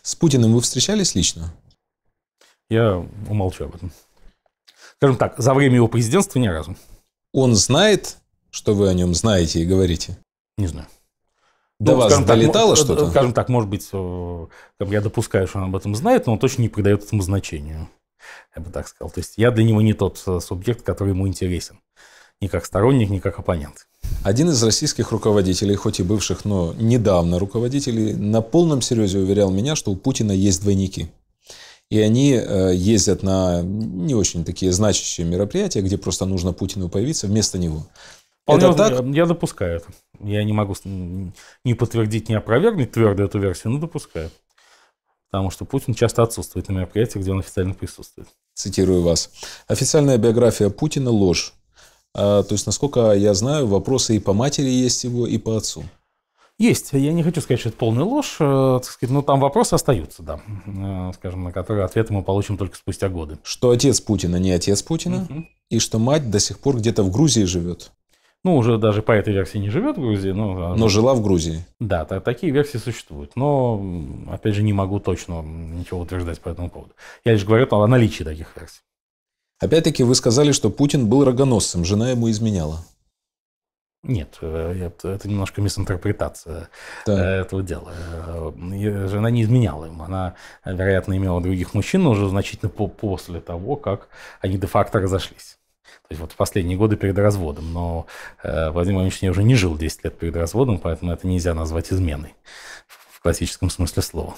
С Путиным вы встречались лично? Я умолчу об этом. Скажем так, за время его президентства ни разу. Он знает, что вы о нем знаете и говорите? Не знаю. До ну, вас долетало так, что-то? Скажем так, может быть, э, я допускаю, что он об этом знает, но он точно не придает этому значению. Я бы так сказал. То есть я для него не тот э, субъект, который ему интересен. Ни как сторонник, ни как оппонент. Один из российских руководителей, хоть и бывших, но недавно руководителей, на полном серьезе уверял меня, что у Путина есть двойники. И они э, ездят на не очень такие значащие мероприятия, где просто нужно Путину появиться вместо него. Вполне это так? Я допускаю это. Я не могу не подтвердить, не опровергнуть твердо эту версию, но допускаю. Потому что Путин часто отсутствует на мероприятиях, где он официально присутствует. Цитирую вас. Официальная биография Путина – ложь. А, то есть, насколько я знаю, вопросы и по матери есть его, и по отцу. Есть. Я не хочу сказать, что это полная ложь, э, так сказать, но там вопросы остаются, да, э, скажем, на которые ответы мы получим только спустя годы. Что отец Путина не отец Путина, угу. и что мать до сих пор где-то в Грузии живет. Ну, уже даже по этой версии не живет в Грузии. Но, а, но жила в Грузии. Да, так, такие версии существуют. Но, опять же, не могу точно ничего утверждать по этому поводу. Я лишь говорю о наличии таких версий. Опять-таки вы сказали, что Путин был рогоносцем, жена ему изменяла. Нет, э, это немножко мисинтерпретация да. Э, этого дела. Э, жена не изменяла ему, Она, вероятно, имела других мужчин уже значительно после того, как они де-факто разошлись. То есть вот в последние годы перед разводом. Но Владимир Владимирович уже не жил 10 лет перед разводом, поэтому это нельзя назвать изменой в классическом смысле слова.